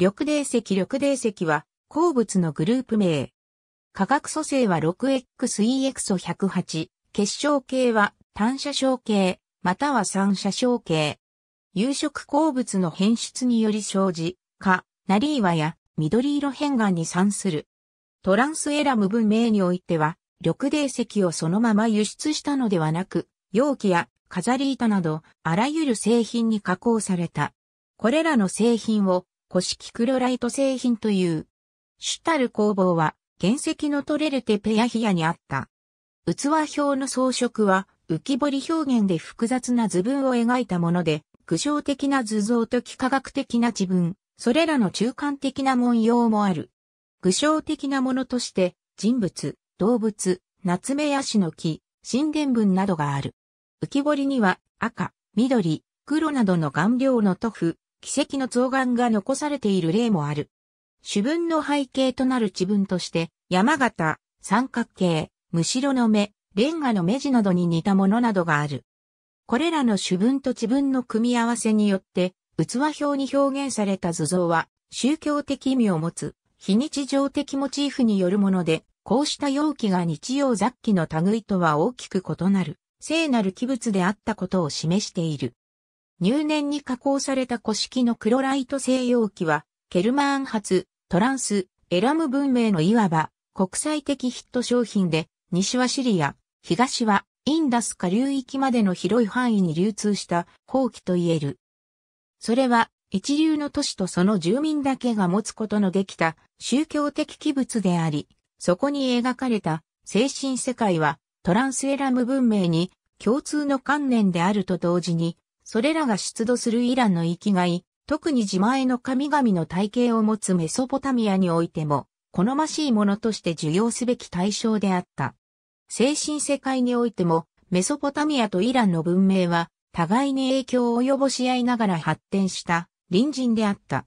緑泥石緑泥石は鉱物のグループ名。化学組成は 6XEX 素108、結晶系は単車晶系、または三車晶系。有色鉱物の変質により生じ、か、ナリーワや緑色変換に産する。トランスエラム文明においては、緑泥石をそのまま輸出したのではなく、容器や飾り板など、あらゆる製品に加工された。これらの製品を古式クロライト製品という。主たる工房は、原石の取れるテペヤヒヤにあった。器表の装飾は、浮き彫り表現で複雑な図文を描いたもので、具象的な図像と幾何学的な自分、それらの中間的な文様もある。具象的なものとして、人物、動物、夏目ヤシの木、神殿文などがある。浮き彫りには赤、緑、黒などの顔料の塗布、奇跡の増岩が残されている例もある。主文の背景となる地文として、山形、三角形、むしろの目、レンガの目地などに似たものなどがある。これらの主文と地文の組み合わせによって、器表に表現された図像は、宗教的意味を持つ、非日常的モチーフによるもので、こうした容器が日用雑器の類とは大きく異なる、聖なる器物であったことを示している。入念に加工された古式のクロライト製容器は、ケルマーン発、トランス、エラム文明のいわば、国際的ヒット商品で、西はシリア、東はインダス下流域までの広い範囲に流通した後期と言える。それは一流の都市とその住民だけが持つことのできた宗教的器物であり、そこに描かれた精神世界はトランスエラム文明に共通の観念であると同時にそれらが出土するイランの生きがい、特に自前の神々の体系を持つメソポタミアにおいても、好ましいものとして受容すべき対象であった。精神世界においても、メソポタミアとイランの文明は、互いに影響を及ぼし合いながら発展した隣人であった。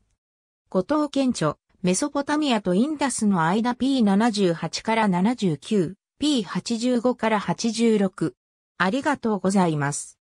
後藤顕著、メソポタミアとインダスの間 P78 から 79P85 から86。ありがとうございます。